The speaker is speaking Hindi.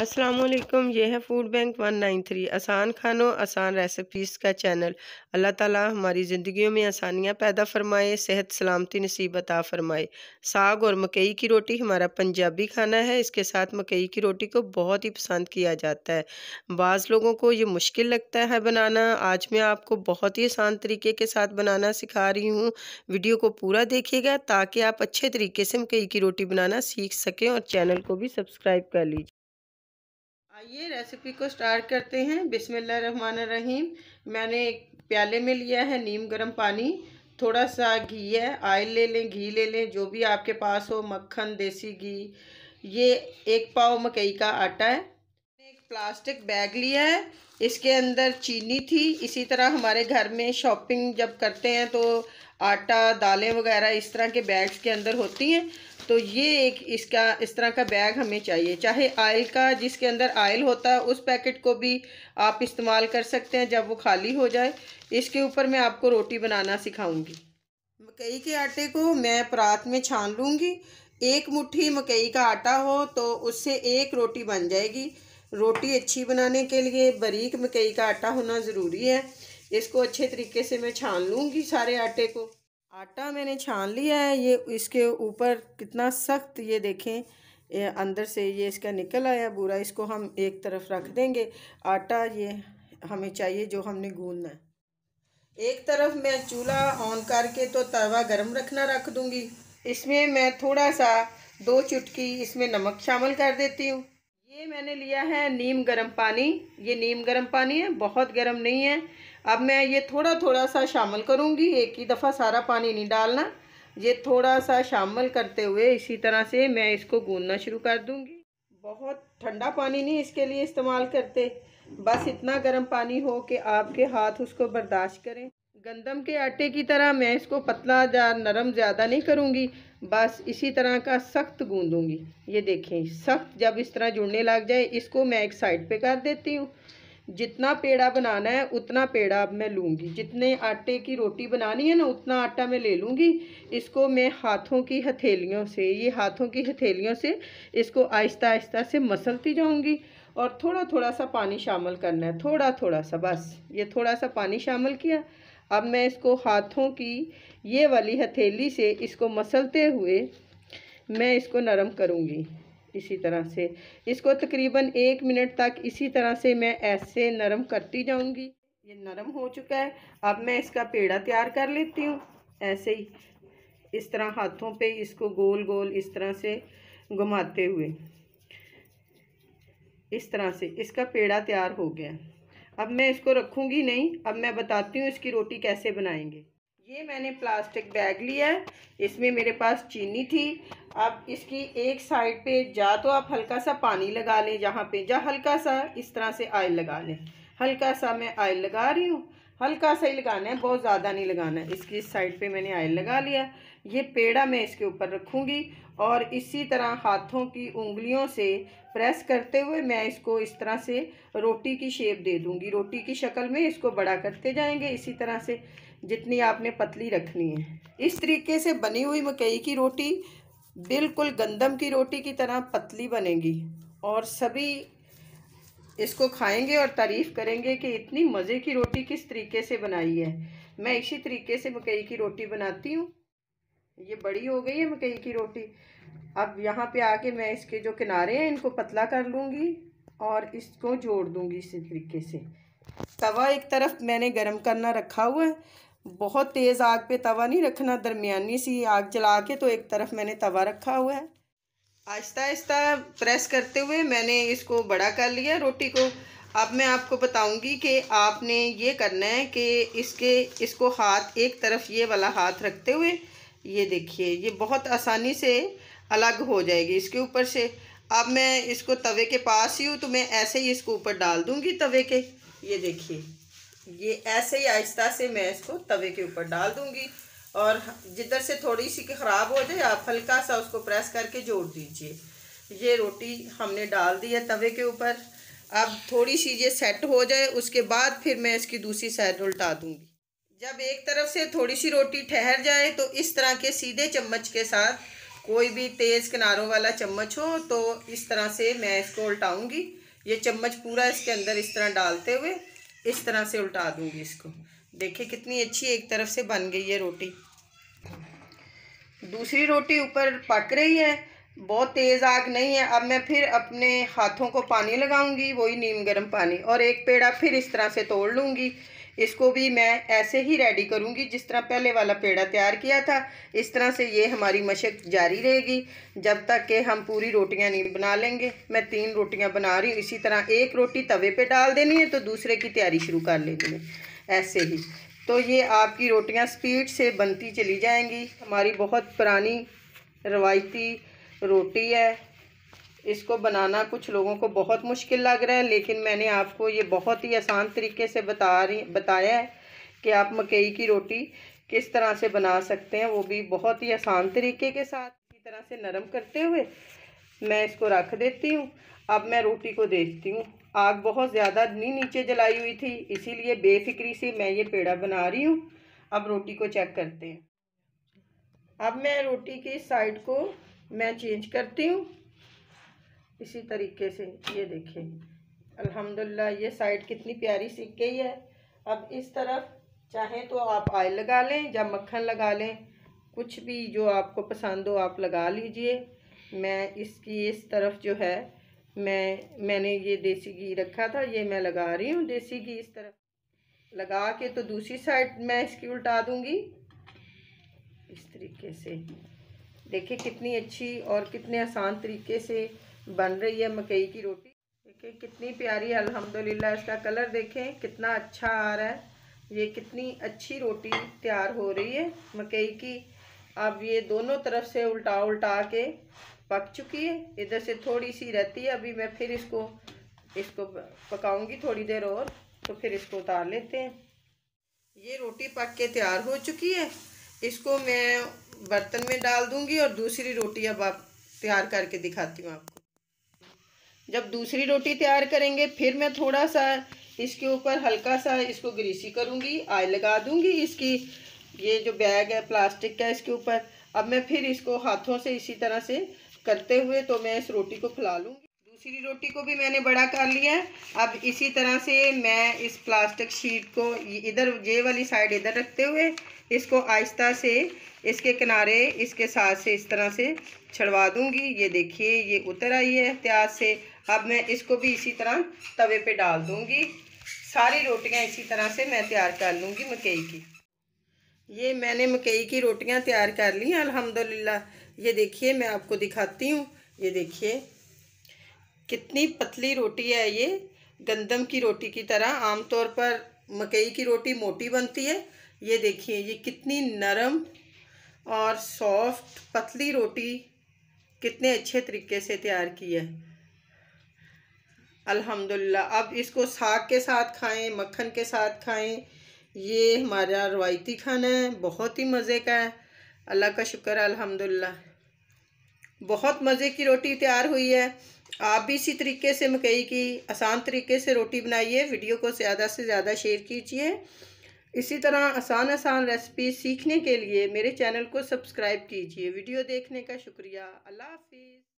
असलम ये है food bank one nine three आसान खानों आसान रेसिपीज़ का चैनल अल्लाह ताला हमारी ज़िंदगियों में आसानियाँ पैदा फरमाए सेहत सलामती नसीब अता फरमाए साग और मकई की रोटी हमारा पंजाबी खाना है इसके साथ मकई की रोटी को बहुत ही पसंद किया जाता है बाज़ लोगों को ये मुश्किल लगता है बनाना आज मैं आपको बहुत ही आसान तरीके के साथ बनाना सिखा रही हूँ वीडियो को पूरा देखिएगा ताकि आप अच्छे तरीके से मकई की रोटी बनाना सीख सकें और चैनल को भी सब्सक्राइब कर लीजिए रेसिपी को स्टार्ट करते हैं बिसमिल्ल रहीम मैंने एक प्याले में लिया है नीम गर्म पानी थोड़ा सा घी है आयल ले लें घी ले लें जो भी आपके पास हो मक्खन देसी घी ये एक पाव मकई का आटा है एक प्लास्टिक बैग लिया है इसके अंदर चीनी थी इसी तरह हमारे घर में शॉपिंग जब करते हैं तो आटा दालें वगैरह इस तरह के बैग्स के अंदर होती हैं तो ये एक इसका इस तरह का बैग हमें चाहिए चाहे आयल का जिसके अंदर आयल होता है उस पैकेट को भी आप इस्तेमाल कर सकते हैं जब वो खाली हो जाए इसके ऊपर मैं आपको रोटी बनाना सिखाऊंगी मकई के आटे को मैं परात में छान लूँगी एक मुट्ठी मकई का आटा हो तो उससे एक रोटी बन जाएगी रोटी अच्छी बनाने के लिए बारीक मकई का आटा होना ज़रूरी है इसको अच्छे तरीके से मैं छान लूँगी सारे आटे को आटा मैंने छान लिया है ये इसके ऊपर कितना सख्त ये देखें ये अंदर से ये इसका निकल आया बुरा इसको हम एक तरफ रख देंगे आटा ये हमें चाहिए जो हमने गूंदना है एक तरफ मैं चूल्हा ऑन करके तो तवा गर्म रखना रख दूंगी इसमें मैं थोड़ा सा दो चुटकी इसमें नमक शामिल कर देती हूँ ये मैंने लिया है नीम गर्म पानी ये नीम गर्म पानी है बहुत गर्म नहीं है अब मैं ये थोड़ा थोड़ा सा शामिल करूँगी एक ही दफ़ा सारा पानी नहीं डालना ये थोड़ा सा शामिल करते हुए इसी तरह से मैं इसको गूंदना शुरू कर दूँगी बहुत ठंडा पानी नहीं इसके लिए इस्तेमाल करते बस इतना गर्म पानी हो कि आपके हाथ उसको बर्दाश्त करें गंदम के आटे की तरह मैं इसको पतला या नरम ज़्यादा नहीं करूँगी बस इसी तरह का सख्त गूँदूँगी ये देखें सख्त जब इस तरह जुड़ने लग जाए इसको मैं एक साइड पे कर देती हूँ जितना पेड़ा बनाना है उतना पेड़ा अब मैं लूँगी जितने आटे की रोटी बनानी है ना उतना आटा मैं ले लूँगी इसको मैं हाथों की हथेलियों से ये हाथों की हथेलियों से इसको आहिस्ता आहिस्ता से मसलती जाऊँगी और थोड़ा थोड़ा सा पानी शामिल करना है थोड़ा थोड़ा सा बस ये थोड़ा सा पानी शामिल किया अब मैं इसको हाथों की ये वाली हथेली से इसको मसलते हुए मैं इसको नरम करूँगी इसी तरह से इसको तकरीबन एक मिनट तक इसी तरह से मैं ऐसे नरम करती जाऊंगी ये नरम हो चुका है अब मैं इसका पेड़ा तैयार कर लेती हूँ ऐसे ही इस तरह हाथों पे इसको गोल गोल इस तरह से घुमाते हुए इस तरह से इसका पेड़ा तैयार हो गया अब मैं इसको रखूँगी नहीं अब मैं बताती हूँ इसकी रोटी कैसे बनाएंगे ये मैंने प्लास्टिक बैग लिया है इसमें मेरे पास चीनी थी अब इसकी एक साइड पे जा तो आप हल्का सा पानी लगा लें जहाँ पे जा हल्का सा इस तरह से आयल लगा लें हल्का सा मैं आयल लगा रही हूँ हल्का सा ही लगाना है बहुत ज़्यादा नहीं लगाना है इसकी इस साइड पे मैंने आयल लगा लिया ये पेड़ा मैं इसके ऊपर रखूँगी और इसी तरह हाथों की उंगलियों से प्रेस करते हुए मैं इसको इस तरह से रोटी की शेप दे दूँगी रोटी की शक्ल में इसको बड़ा करते जाएंगे इसी तरह से जितनी आपने पतली रखनी है इस तरीके से बनी हुई मकई की रोटी बिल्कुल गंदम की रोटी की तरह पतली बनेगी और सभी इसको खाएंगे और तारीफ़ करेंगे कि इतनी मज़े की रोटी किस तरीके से बनाई है मैं इसी तरीके से मकई की रोटी बनाती हूँ ये बड़ी हो गई है मकई की रोटी अब यहाँ पे आके मैं इसके जो किनारे हैं इनको पतला कर लूँगी और इसको जोड़ दूँगी इसी तरीके से तवा एक तरफ मैंने गरम करना रखा हुआ है बहुत तेज़ आग पे तवा नहीं रखना दरमियानी सी आग जला के तो एक तरफ मैंने तवा रखा हुआ है आहिस्ता आहिस्ता प्रेस करते हुए मैंने इसको बड़ा कर लिया रोटी को अब मैं आपको बताऊंगी कि आपने ये करना है कि इसके इसको हाथ एक तरफ ये वाला हाथ रखते हुए ये देखिए ये बहुत आसानी से अलग हो जाएगी इसके ऊपर से अब मैं इसको तवे के पास ही हूँ तो मैं ऐसे ही इसको ऊपर डाल दूँगी तवे के ये देखिए ये ऐसे ही आहिस्ता से मैं इसको तवे के ऊपर डाल दूँगी और जिधर से थोड़ी सी ख़राब हो जाए आप हल्का सा उसको प्रेस करके जोड़ दीजिए ये रोटी हमने डाल दी है तवे के ऊपर अब थोड़ी सी ये सेट हो जाए उसके बाद फिर मैं इसकी दूसरी साइड उल्टा दूंगी जब एक तरफ से थोड़ी सी रोटी ठहर जाए तो इस तरह के सीधे चम्मच के साथ कोई भी तेज़ किनारों वाला चम्मच हो तो इस तरह से मैं इसको उल्टाऊँगी ये चम्मच पूरा इसके अंदर इस तरह डालते हुए इस तरह से उल्टा दूंगी इसको देखिए कितनी अच्छी एक तरफ से बन गई है रोटी दूसरी रोटी ऊपर पक रही है बहुत तेज़ आग नहीं है अब मैं फिर अपने हाथों को पानी लगाऊंगी वही नीम गर्म पानी और एक पेड़ा फिर इस तरह से तोड़ लूँगी इसको भी मैं ऐसे ही रेडी करूँगी जिस तरह पहले वाला पेड़ा तैयार किया था इस तरह से ये हमारी मशक जारी रहेगी जब तक कि हम पूरी रोटियाँ नहीं बना लेंगे मैं तीन रोटियाँ बना रही हूँ इसी तरह एक रोटी तवे पर डाल देनी है तो दूसरे की तैयारी शुरू कर लेनी है ऐसे ही तो ये आपकी रोटियां स्पीड से बनती चली जाएंगी हमारी बहुत पुरानी रवायती रोटी है इसको बनाना कुछ लोगों को बहुत मुश्किल लग रहा है लेकिन मैंने आपको ये बहुत ही आसान तरीके से बता रही बताया है कि आप मकई की रोटी किस तरह से बना सकते हैं वो भी बहुत ही आसान तरीके के साथ इसी तरह से नरम करते हुए मैं इसको रख देती हूँ अब मैं रोटी को देखती हूँ आग बहुत ज़्यादा नहीं नीचे जलाई हुई थी इसीलिए बेफिक्री से मैं ये पेड़ा बना रही हूँ अब रोटी को चेक करते हैं अब मैं रोटी की साइड को मैं चेंज करती हूँ इसी तरीके से ये देखिए अल्हम्दुलिल्लाह ये साइड कितनी प्यारी सीख गई है अब इस तरफ चाहें तो आप आयल लगा लें या मक्खन लगा लें कुछ भी जो आपको पसंद हो आप लगा लीजिए मैं इसकी इस तरफ जो है मैं मैंने ये देसी घी रखा था ये मैं लगा रही हूँ देसी घी इस तरफ लगा के तो दूसरी साइड मैं इसकी उल्टा दूँगी इस तरीके से देखिए कितनी अच्छी और कितने आसान तरीके से बन रही है मकई की रोटी देखिए कितनी प्यारी अल्हम्दुलिल्लाह इसका कलर देखें कितना अच्छा आ रहा है ये कितनी अच्छी रोटी तैयार हो रही है मकई की अब ये दोनों तरफ से उल्टा उल्टा के पक चुकी है इधर से थोड़ी सी रहती है अभी मैं फिर इसको इसको पकाऊंगी थोड़ी देर और तो फिर इसको उतार लेते हैं ये रोटी पक के तैयार हो चुकी है इसको मैं बर्तन में डाल दूंगी और दूसरी रोटी अब आप तैयार करके दिखाती हूँ आपको जब दूसरी रोटी तैयार करेंगे फिर मैं थोड़ा सा इसके ऊपर हल्का सा इसको ग्रीसी करूँगी आय लगा दूँगी इसकी ये जो बैग है प्लास्टिक का इसके ऊपर अब मैं फिर इसको हाथों से इसी तरह से करते हुए तो मैं इस रोटी को खिला लूँगी दूसरी रोटी को भी मैंने बड़ा कर लिया अब इसी तरह से मैं इस प्लास्टिक शीट को इधर ये वाली साइड इधर रखते हुए इसको आहिस्ता से इसके किनारे इसके साथ से इस तरह से छड़वा दूंगी ये देखिए ये उतर आई है एहतियात से अब मैं इसको भी इसी तरह तवे पे डाल दूँगी सारी रोटियां इसी तरह से मैं तैयार कर लूँगी मकई की ये मैंने मकई की रोटियां तैयार कर ली हैं अल्हम्दुलिल्लाह ये देखिए मैं आपको दिखाती हूँ ये देखिए कितनी पतली रोटी है ये गंदम की रोटी की तरह आमतौर पर मकई की रोटी मोटी बनती है ये देखिए ये कितनी नरम और सॉफ्ट पतली रोटी कितने अच्छे तरीके से तैयार की है अल्हम्दुलिल्लाह अब इसको साग के साथ खाएं मक्खन के साथ खाएं ये हमारा रवायती खाना है बहुत ही मज़े का है अल्लाह का शुक्र है अल्हम्दुलिल्लाह बहुत मज़े की रोटी तैयार हुई है आप भी इसी तरीके से मकई की आसान तरीके से रोटी बनाइए वीडियो को ज़्यादा से ज़्यादा शेयर कीजिए इसी तरह आसान आसान रेसिपी सीखने के लिए मेरे चैनल को सब्सक्राइब कीजिए वीडियो देखने का शुक्रिया अल्लाह हाफिज़